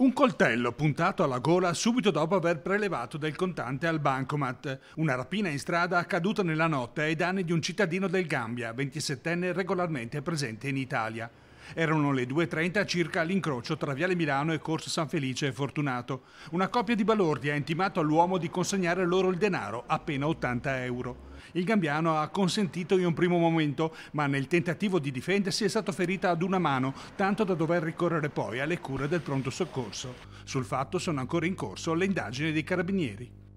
Un coltello puntato alla gola subito dopo aver prelevato del contante al bancomat. Una rapina in strada accaduta nella notte ai danni di un cittadino del Gambia, 27enne regolarmente presente in Italia. Erano le 2.30 circa all'incrocio tra Viale Milano e Corso San Felice e Fortunato. Una coppia di balordi ha intimato all'uomo di consegnare loro il denaro, appena 80 euro. Il gambiano ha consentito in un primo momento, ma nel tentativo di difendersi è stato ferita ad una mano, tanto da dover ricorrere poi alle cure del pronto soccorso. Sul fatto sono ancora in corso le indagini dei carabinieri.